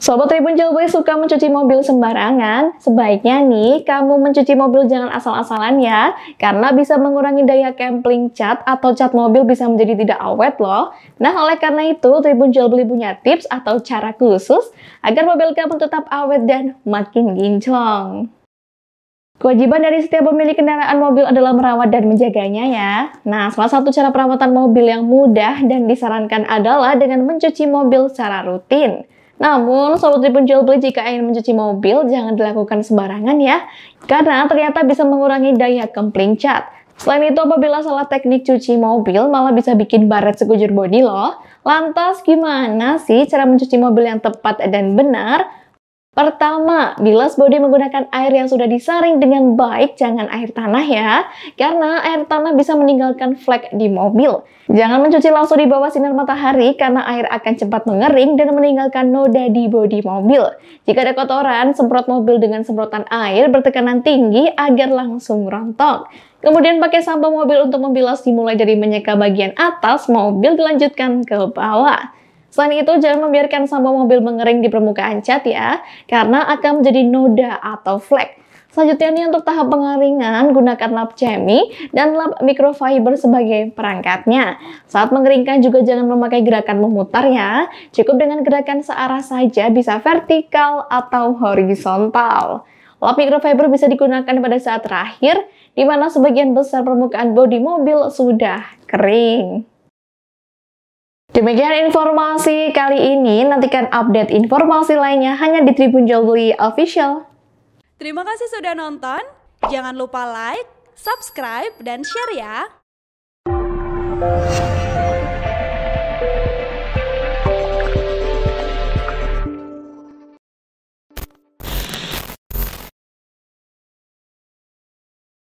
Sobat Tribun Jilboy suka mencuci mobil sembarangan? Sebaiknya nih, kamu mencuci mobil jangan asal-asalan ya, karena bisa mengurangi daya kempling cat atau cat mobil bisa menjadi tidak awet loh. Nah, oleh karena itu, Tribun Beli punya tips atau cara khusus agar mobil kamu tetap awet dan makin gincong. Kewajiban dari setiap pemilik kendaraan mobil adalah merawat dan menjaganya ya. Nah, salah satu cara perawatan mobil yang mudah dan disarankan adalah dengan mencuci mobil secara rutin. Namun, sobat Tribun beli jika ingin mencuci mobil, jangan dilakukan sembarangan ya, karena ternyata bisa mengurangi daya kempling cat. Selain itu, apabila salah teknik cuci mobil, malah bisa bikin baret sekujur body loh. Lantas, gimana sih cara mencuci mobil yang tepat dan benar? Pertama, bilas body menggunakan air yang sudah disaring dengan baik, jangan air tanah ya, karena air tanah bisa meninggalkan flek di mobil. Jangan mencuci langsung di bawah sinar matahari karena air akan cepat mengering dan meninggalkan noda di bodi mobil. Jika ada kotoran, semprot mobil dengan semprotan air bertekanan tinggi agar langsung rontok. Kemudian pakai sampo mobil untuk membilas dimulai dari menyeka bagian atas mobil dilanjutkan ke bawah. Selain itu, jangan membiarkan sampah mobil mengering di permukaan cat ya, karena akan menjadi noda atau flek. Selanjutnya nih untuk tahap pengeringan, gunakan lap cemi dan lap microfiber sebagai perangkatnya. Saat mengeringkan juga jangan memakai gerakan memutar ya. Cukup dengan gerakan searah saja bisa vertikal atau horizontal. Lap microfiber bisa digunakan pada saat terakhir, di mana sebagian besar permukaan bodi mobil sudah kering. Demikian informasi kali ini, nantikan update informasi lainnya hanya di Tribun Jogli Official. Terima kasih sudah nonton, jangan lupa like, subscribe, dan share ya!